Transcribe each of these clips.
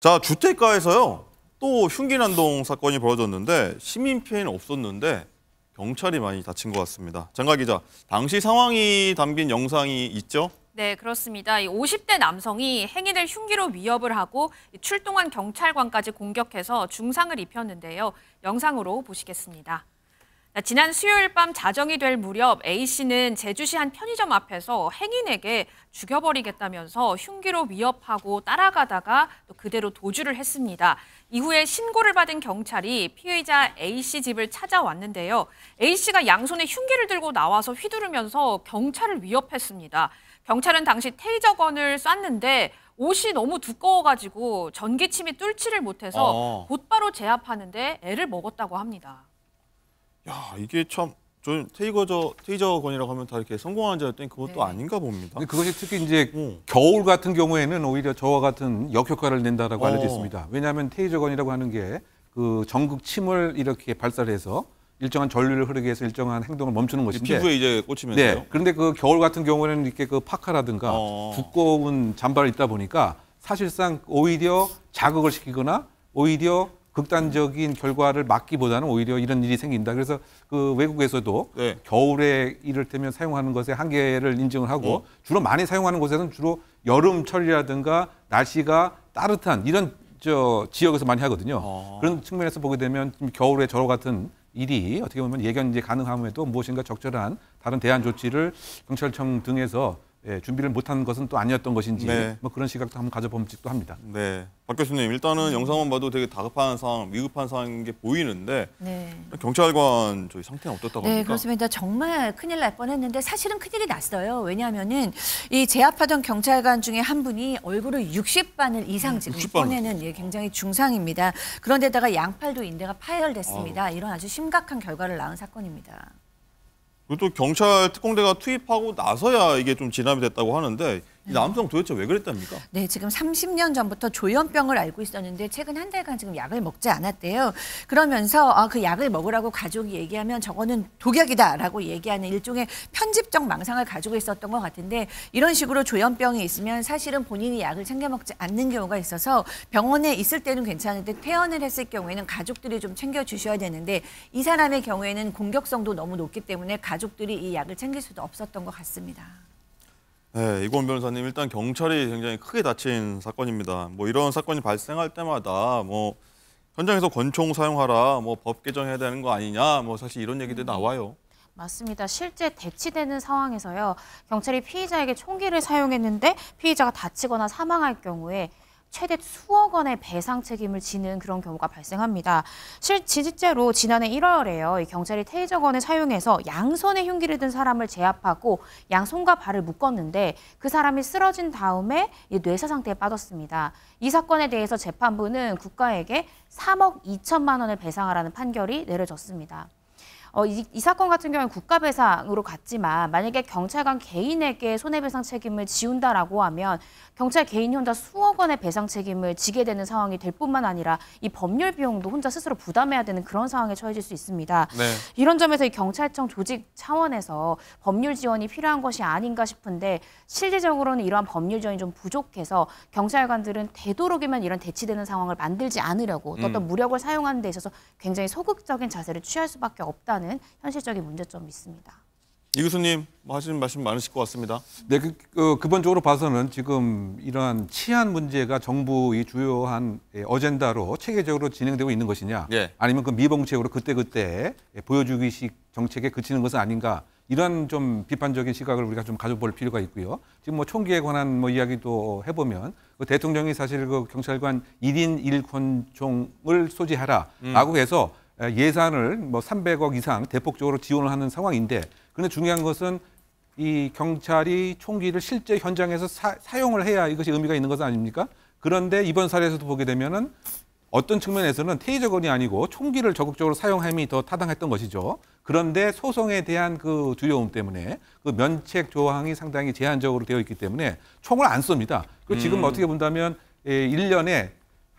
자, 주택가에서요. 또 흉기난동 사건이 벌어졌는데 시민 피해는 없었는데 경찰이 많이 다친 것 같습니다. 장가 기자, 당시 상황이 담긴 영상이 있죠? 네, 그렇습니다. 이 50대 남성이 행인을 흉기로 위협을 하고 출동한 경찰관까지 공격해서 중상을 입혔는데요. 영상으로 보시겠습니다. 지난 수요일 밤 자정이 될 무렵 A씨는 제주시 한 편의점 앞에서 행인에게 죽여버리겠다면서 흉기로 위협하고 따라가다가 또 그대로 도주를 했습니다. 이후에 신고를 받은 경찰이 피의자 A씨 집을 찾아왔는데요. A씨가 양손에 흉기를 들고 나와서 휘두르면서 경찰을 위협했습니다. 경찰은 당시 테이저건을 쐈는데 옷이 너무 두꺼워가지고 전기침이 뚫지를 못해서 어. 곧바로 제압하는데 애를 먹었다고 합니다. 야 이게 참 저는 테이거저 테이저건이라고 하면 다 이렇게 성공한 자였더니 그것도 네. 아닌가 봅니다. 근데 그것이 특히 이제 어. 겨울 같은 경우에는 오히려 저와 같은 역효과를 낸다라고 어. 알려져 있습니다. 왜냐하면 테이저건이라고 하는 게 그 전극 침을 이렇게 발사 해서 일정한 전류를 흐르게 해서 일정한 행동을 멈추는 것인데 피부에 이제 꽂히면서 네. 그런데 그 겨울 같은 경우에는 이렇게 그 파카라든가 어. 두꺼운 잠바를 입다 보니까 사실상 오히려 자극을 시키거나 오히려 극단적인 결과를 막기보다는 오히려 이런 일이 생긴다. 그래서 그 외국에서도 네. 겨울에 이를테면 사용하는 것에 한계를 인정을 하고 네. 주로 많이 사용하는 곳에서는 주로 여름철이라든가 날씨가 따뜻한 이런 저 지역에서 많이 하거든요. 아. 그런 측면에서 보게 되면 겨울에 저와 같은 일이 어떻게 보면 예견 이제 가능함에도 무엇인가 적절한 다른 대안 조치를 경찰청 등에서 예, 준비를 못한 것은 또 아니었던 것인지 네. 뭐 그런 시각도 한번 가져봄직도 합니다. 네, 박 교수님 일단은 영상만 봐도 되게 다급한 상황, 위급한 상황인 게 보이는데 네. 경찰관 저희 상태는 어떻다고 네, 합니까? 네, 그렇습니다. 정말 큰일 날 뻔했는데 사실은 큰일이 났어요. 왜냐하면은 이 제압하던 경찰관 중에 한 분이 얼굴을 60바늘 이상 지금 이번에는 예, 굉장히 중상입니다. 그런데다가 양팔도 인대가 파열됐습니다. 아. 이런 아주 심각한 결과를 낳은 사건입니다. 그리고 또 경찰 특공대가 투입하고 나서야 이게 좀 진압이 됐다고 하는데 남성 도대체 왜 그랬답니까? 네, 지금 30년 전부터 조현병을 앓고 있었는데 최근 한 달간 지금 약을 먹지 않았대요. 그러면서 아, 그 약을 먹으라고 가족이 얘기하면 저거는 독약이다라고 얘기하는 일종의 편집적 망상을 가지고 있었던 것 같은데 이런 식으로 조현병이 있으면 사실은 본인이 약을 챙겨 먹지 않는 경우가 있어서 병원에 있을 때는 괜찮은데 퇴원을 했을 경우에는 가족들이 좀 챙겨 주셔야 되는데 이 사람의 경우에는 공격성도 너무 높기 때문에 가족들이 이 약을 챙길 수도 없었던 것 같습니다. 네, 이건 변호사님 일단 경찰이 굉장히 크게 다친 사건입니다. 뭐 이런 사건이 발생할 때마다 뭐 현장에서 권총 사용하라, 뭐 법 개정해야 되는 거 아니냐, 뭐 사실 이런 얘기들 음. 네. 나와요. 맞습니다. 실제 대치되는 상황에서요. 경찰이 피의자에게 총기를 사용했는데 피의자가 다치거나 사망할 경우에 최대 수억 원의 배상 책임을 지는 그런 경우가 발생합니다. 실 실제로 지난해 1월에요. 경찰이 테이저건을 사용해서 양손에 흉기를 든 사람을 제압하고 양손과 발을 묶었는데 그 사람이 쓰러진 다음에 뇌사 상태에 빠졌습니다. 이 사건에 대해서 재판부는 국가에게 3억 2천만 원을 배상하라는 판결이 내려졌습니다. 어, 이, 이, 사건 같은 경우는 국가배상으로 갔지만 만약에 경찰관 개인에게 손해배상 책임을 지운다라고 하면 경찰 개인이 혼자 수억 원의 배상 책임을 지게 되는 상황이 될 뿐만 아니라 이 법률 비용도 혼자 스스로 부담해야 되는 그런 상황에 처해질 수 있습니다. 네. 이런 점에서 이 경찰청 조직 차원에서 법률 지원이 필요한 것이 아닌가 싶은데 실질적으로는 이러한 법률 지원이 좀 부족해서 경찰관들은 되도록이면 이런 대치되는 상황을 만들지 않으려고 음. 어떤 무력을 사용하는 데 있어서 굉장히 소극적인 자세를 취할 수밖에 없다는 하는 현실적인 문제점이 있습니다. 이 교수님 뭐 하시는 말씀 많으실 것 같습니다. 네, 그, 어, 근본적으로 봐서는 지금 이러한 치안 문제가 정부의 주요한 예, 어젠다로 체계적으로 진행되고 있는 것이냐, 예. 아니면 그 미봉책으로 그때그때 예, 보여주기식 정책에 그치는 것은 아닌가 이런 좀 비판적인 시각을 우리가 좀 가져볼 필요가 있고요. 지금 뭐 총기에 관한 뭐 이야기도 해보면 그 대통령이 사실 그 경찰관 일인일권총을 소지하라라고 음. 해서 예산을 뭐 300억 이상 대폭적으로 지원을 하는 상황인데 그런데 중요한 것은 이 경찰이 총기를 실제 현장에서 사, 용을 해야 이것이 의미가 있는 것은 아닙니까? 그런데 이번 사례에서도 보게 되면은 어떤 측면에서는 테이저건이 아니고 총기를 적극적으로 사용함이 더 타당했던 것이죠. 그런데 소송에 대한 그 두려움 때문에 그 면책 조항이 상당히 제한적으로 되어 있기 때문에 총을 안 쏩니다. 그 지금 음. 어떻게 본다면 1년에 예,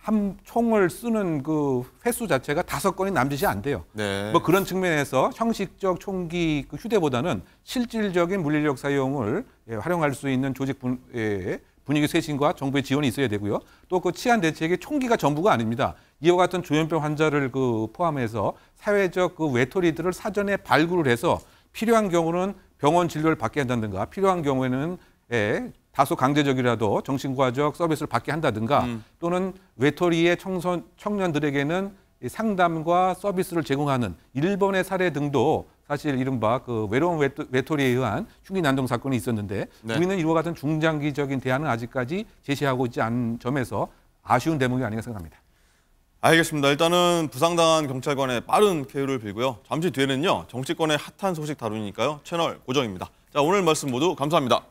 한 총을 쓰는 그 횟수 자체가 다섯 건이 남짓이 안 돼요. 네. 뭐 그런 측면에서 형식적 총기 그 휴대보다는 실질적인 물리력 사용을 예, 활용할 수 있는 조직 분, 예, 분위기 쇄신과 정부의 지원이 있어야 되고요. 또 그 치안 대책에 총기가 전부가 아닙니다. 이와 같은 조현병 환자를 그 포함해서 사회적 그 외톨이들을 사전에 발굴을 해서 필요한 경우는 병원 진료를 받게 한다든가 필요한 경우에는 예, 다소 강제적이라도 정신과적 서비스를 받게 한다든가 음. 또는 외톨이의 청소, 청년들에게는 상담과 서비스를 제공하는 일본의 사례 등도 사실 이른바 그 외로운 외토, 이에 의한 흉기 난동 사건이 있었는데 네. 우리는 이와 같은 중장기적인 대안은 아직까지 제시하고 있지 않은 점에서 아쉬운 대목이 아닌가 생각합니다. 알겠습니다. 일단은 부상당한 경찰관의 빠른 쾌유를 빌고요. 잠시 뒤에는요. 정치권의 핫한 소식 다루니까요. 채널 고정입니다. 자 오늘 말씀 모두 감사합니다.